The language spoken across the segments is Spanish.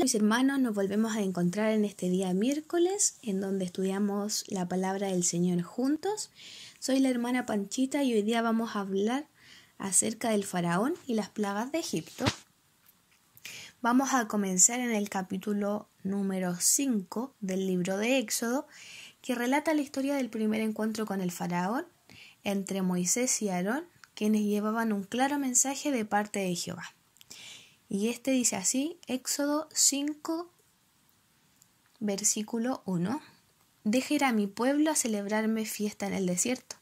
Mis hermanos, nos volvemos a encontrar en este día miércoles, en donde estudiamos la palabra del Señor juntos. Soy la hermana Panchita y hoy día vamos a hablar acerca del faraón y las plagas de Egipto. Vamos a comenzar en el capítulo número 5 del libro de Éxodo, que relata la historia del primer encuentro con el faraón entre Moisés y Aarón, quienes llevaban un claro mensaje de parte de Jehová. Y este dice así, Éxodo 5, versículo 1. Deje ir a mi pueblo a celebrarme fiesta en el desierto.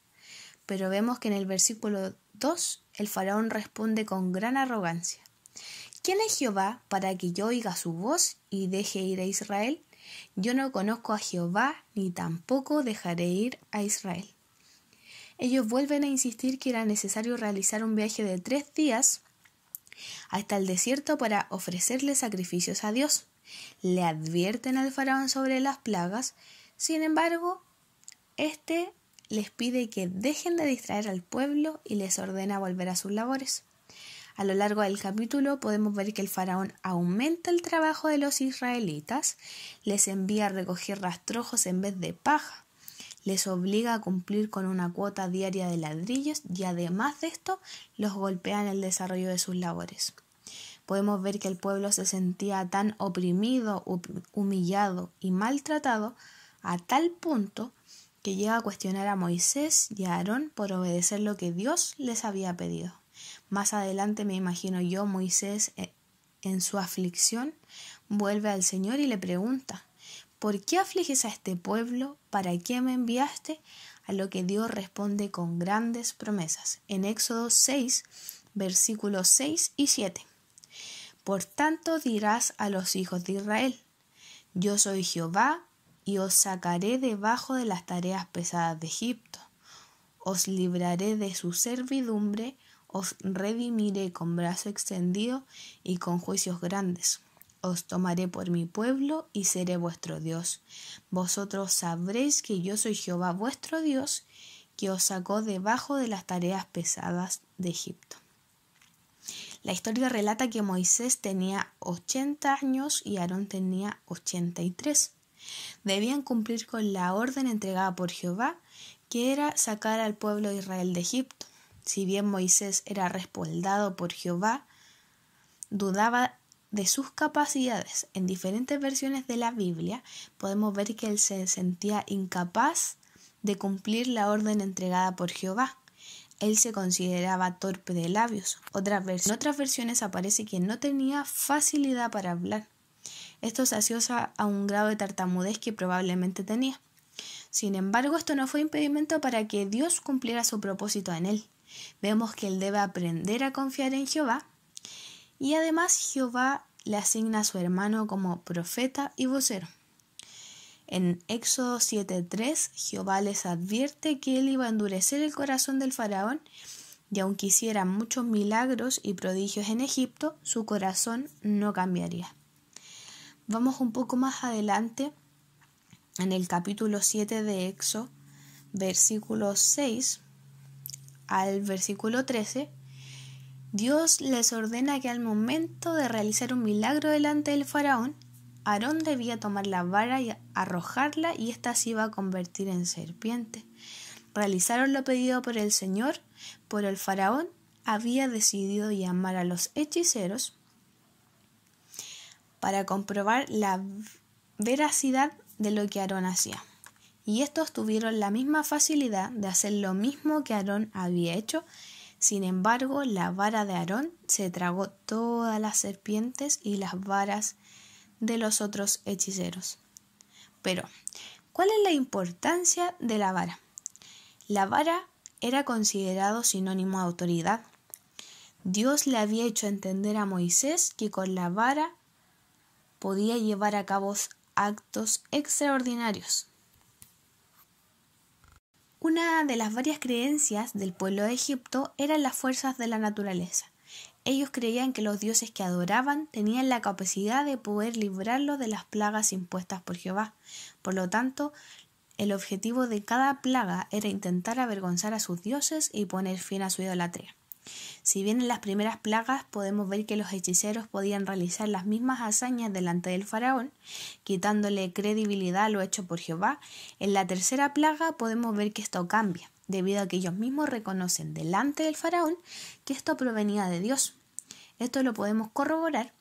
Pero vemos que en el versículo 2 el faraón responde con gran arrogancia. ¿Quién es Jehová para que yo oiga su voz y deje ir a Israel? Yo no conozco a Jehová ni tampoco dejaré ir a Israel. Ellos vuelven a insistir que era necesario realizar un viaje de tres días hasta el desierto para ofrecerle sacrificios a Dios. Le advierten al faraón sobre las plagas, sin embargo, éste les pide que dejen de distraer al pueblo y les ordena volver a sus labores. A lo largo del capítulo podemos ver que el faraón aumenta el trabajo de los israelitas, les envía a recoger rastrojos en vez de paja, les obliga a cumplir con una cuota diaria de ladrillos y además de esto los golpea en el desarrollo de sus labores. Podemos ver que el pueblo se sentía tan oprimido, humillado y maltratado a tal punto que llega a cuestionar a Moisés y a Aarón por obedecer lo que Dios les había pedido. Más adelante me imagino yo Moisés eh, en su aflicción vuelve al Señor y le pregunta ¿Por qué afliges a este pueblo? ¿Para qué me enviaste? A lo que Dios responde con grandes promesas. En Éxodo 6, versículos 6 y 7. Por tanto dirás a los hijos de Israel, yo soy Jehová y os sacaré debajo de las tareas pesadas de Egipto, os libraré de su servidumbre, os redimiré con brazo extendido y con juicios grandes os tomaré por mi pueblo y seré vuestro Dios. Vosotros sabréis que yo soy Jehová vuestro Dios, que os sacó debajo de las tareas pesadas de Egipto. La historia relata que Moisés tenía 80 años y Aarón tenía 83. Debían cumplir con la orden entregada por Jehová, que era sacar al pueblo de Israel de Egipto. Si bien Moisés era respaldado por Jehová, dudaba de sus capacidades en diferentes versiones de la Biblia, podemos ver que él se sentía incapaz de cumplir la orden entregada por Jehová. Él se consideraba torpe de labios. en otras versiones aparece que no tenía facilidad para hablar. Esto se asocia a un grado de tartamudez que probablemente tenía. Sin embargo, esto no fue impedimento para que Dios cumpliera su propósito en él. Vemos que él debe aprender a confiar en Jehová y además Jehová le asigna a su hermano como profeta y vocero. En Éxodo 7:3, Jehová les advierte que él iba a endurecer el corazón del faraón, y aunque hiciera muchos milagros y prodigios en Egipto, su corazón no cambiaría. Vamos un poco más adelante, en el capítulo 7 de Éxodo, versículo 6 al versículo 13 Dios les ordena que al momento de realizar un milagro delante del faraón, Aarón debía tomar la vara y arrojarla y ésta se iba a convertir en serpiente. Realizaron lo pedido por el Señor, por el faraón había decidido llamar a los hechiceros para comprobar la veracidad de lo que Aarón hacía. Y estos tuvieron la misma facilidad de hacer lo mismo que Aarón había hecho sin embargo, la vara de Aarón se tragó todas las serpientes y las varas de los otros hechiceros. Pero, ¿cuál es la importancia de la vara? La vara era considerado sinónimo de autoridad. Dios le había hecho entender a Moisés que con la vara podía llevar a cabo actos extraordinarios. Una de las varias creencias del pueblo de Egipto eran las fuerzas de la naturaleza. Ellos creían que los dioses que adoraban tenían la capacidad de poder librarlos de las plagas impuestas por Jehová. Por lo tanto, el objetivo de cada plaga era intentar avergonzar a sus dioses y poner fin a su idolatría. Si bien en las primeras plagas podemos ver que los hechiceros podían realizar las mismas hazañas delante del faraón, quitándole credibilidad a lo hecho por Jehová, en la tercera plaga podemos ver que esto cambia, debido a que ellos mismos reconocen delante del faraón que esto provenía de Dios. Esto lo podemos corroborar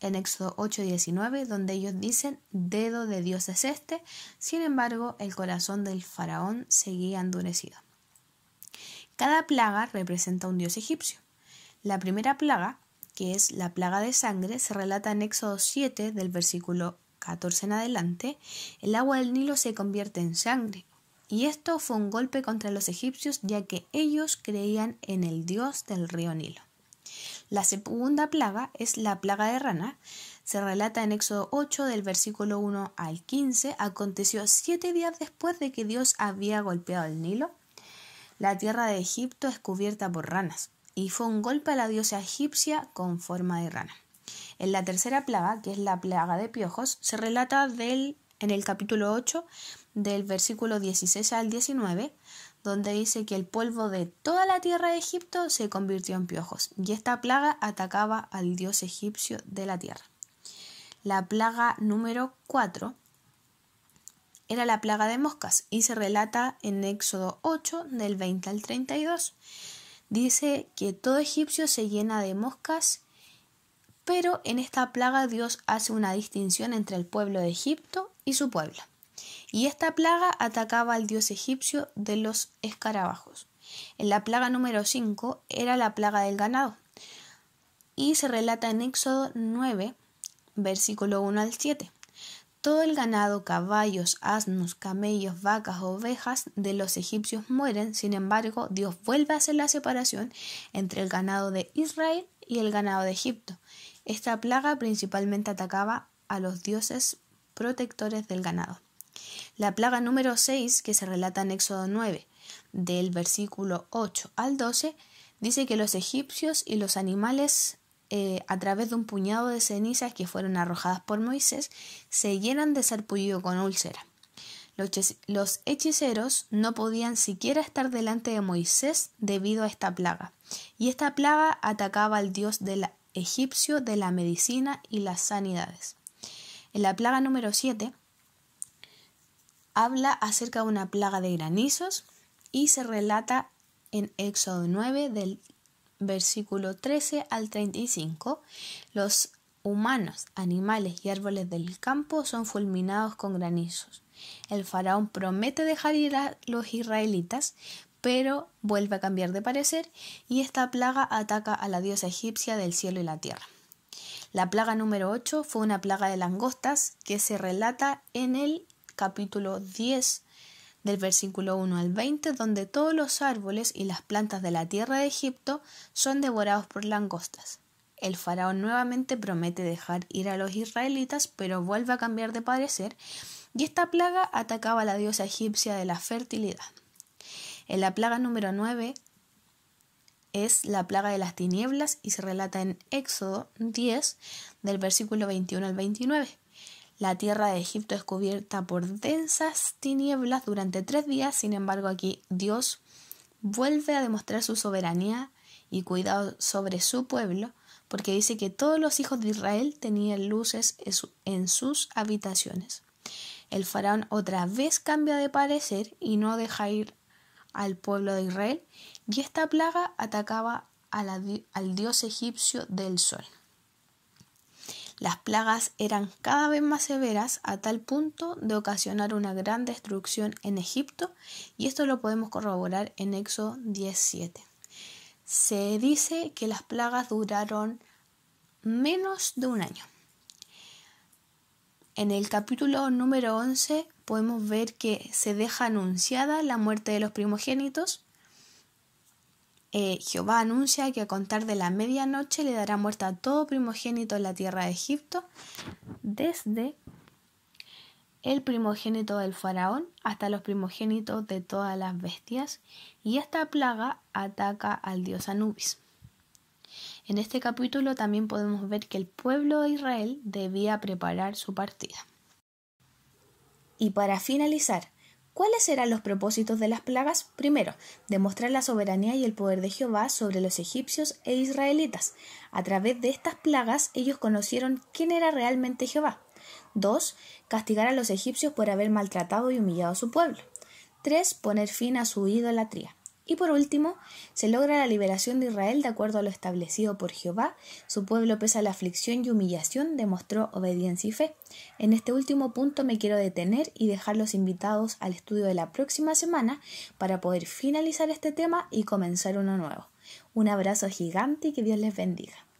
en Éxodo 8:19, donde ellos dicen, dedo de Dios es este, sin embargo el corazón del faraón seguía endurecido. Cada plaga representa un dios egipcio. La primera plaga, que es la plaga de sangre, se relata en Éxodo 7 del versículo 14 en adelante, el agua del Nilo se convierte en sangre. Y esto fue un golpe contra los egipcios ya que ellos creían en el dios del río Nilo. La segunda plaga es la plaga de rana. Se relata en Éxodo 8 del versículo 1 al 15. Aconteció siete días después de que Dios había golpeado el Nilo. La tierra de Egipto es cubierta por ranas y fue un golpe a la diosa egipcia con forma de rana. En la tercera plaga, que es la plaga de piojos, se relata del, en el capítulo 8 del versículo 16 al 19, donde dice que el polvo de toda la tierra de Egipto se convirtió en piojos, y esta plaga atacaba al dios egipcio de la tierra. La plaga número 4 era la plaga de moscas y se relata en Éxodo 8 del 20 al 32 dice que todo egipcio se llena de moscas, pero en esta plaga Dios hace una distinción entre el pueblo de Egipto y su pueblo. Y esta plaga atacaba al dios egipcio de los escarabajos. En la plaga número 5 era la plaga del ganado. Y se relata en Éxodo 9, versículo 1 al 7. Todo el ganado, caballos, asnos, camellos, vacas, ovejas de los egipcios mueren, sin embargo, Dios vuelve a hacer la separación entre el ganado de Israel y el ganado de Egipto. Esta plaga principalmente atacaba a los dioses protectores del ganado. La plaga número 6, que se relata en Éxodo 9, del versículo 8 al 12, dice que los egipcios y los animales eh, a través de un puñado de cenizas que fueron arrojadas por Moisés, se llenan de sarpullido con úlcera. Los hechiceros no podían siquiera estar delante de Moisés debido a esta plaga, y esta plaga atacaba al dios del egipcio de la medicina y las sanidades. En la plaga número 7 habla acerca de una plaga de granizos y se relata en Éxodo 9 del versículo 13 al 35, los humanos, animales y árboles del campo son fulminados con granizos. El faraón promete dejar ir a los israelitas, pero vuelve a cambiar de parecer y esta plaga ataca a la diosa egipcia del cielo y la tierra. La plaga número 8 fue una plaga de langostas que se relata en el capítulo 10 del versículo 1 al 20, donde todos los árboles y las plantas de la tierra de Egipto son devorados por langostas. El faraón nuevamente promete dejar ir a los israelitas, pero vuelve a cambiar de parecer, y esta plaga atacaba a la diosa egipcia de la fertilidad. En la plaga número 9 es la plaga de las tinieblas y se relata en Éxodo 10 del versículo 21 al 29. La tierra de Egipto es cubierta por densas tinieblas durante tres días, sin embargo aquí Dios vuelve a demostrar su soberanía y cuidado sobre su pueblo, porque dice que todos los hijos de Israel tenían luces en sus habitaciones. El faraón otra vez cambia de parecer y no deja ir al pueblo de Israel, y esta plaga atacaba al dios egipcio del sol. Las plagas eran cada vez más severas a tal punto de ocasionar una gran destrucción en Egipto y esto lo podemos corroborar en Éxodo 17. Se dice que las plagas duraron menos de un año. En el capítulo número 11 podemos ver que se deja anunciada la muerte de los primogénitos eh, Jehová anuncia que a contar de la medianoche le dará muerte a todo primogénito en la tierra de Egipto, desde el primogénito del faraón hasta los primogénitos de todas las bestias, y esta plaga ataca al dios Anubis. En este capítulo también podemos ver que el pueblo de Israel debía preparar su partida. Y para finalizar, ¿Cuáles eran los propósitos de las plagas? Primero, demostrar la soberanía y el poder de Jehová sobre los egipcios e israelitas. A través de estas plagas ellos conocieron quién era realmente Jehová. Dos, Castigar a los egipcios por haber maltratado y humillado a su pueblo. Tres, Poner fin a su idolatría. Y por último, se logra la liberación de Israel de acuerdo a lo establecido por Jehová. Su pueblo, pese a la aflicción y humillación, demostró obediencia y fe. En este último punto me quiero detener y dejar los invitados al estudio de la próxima semana para poder finalizar este tema y comenzar uno nuevo. Un abrazo gigante y que Dios les bendiga.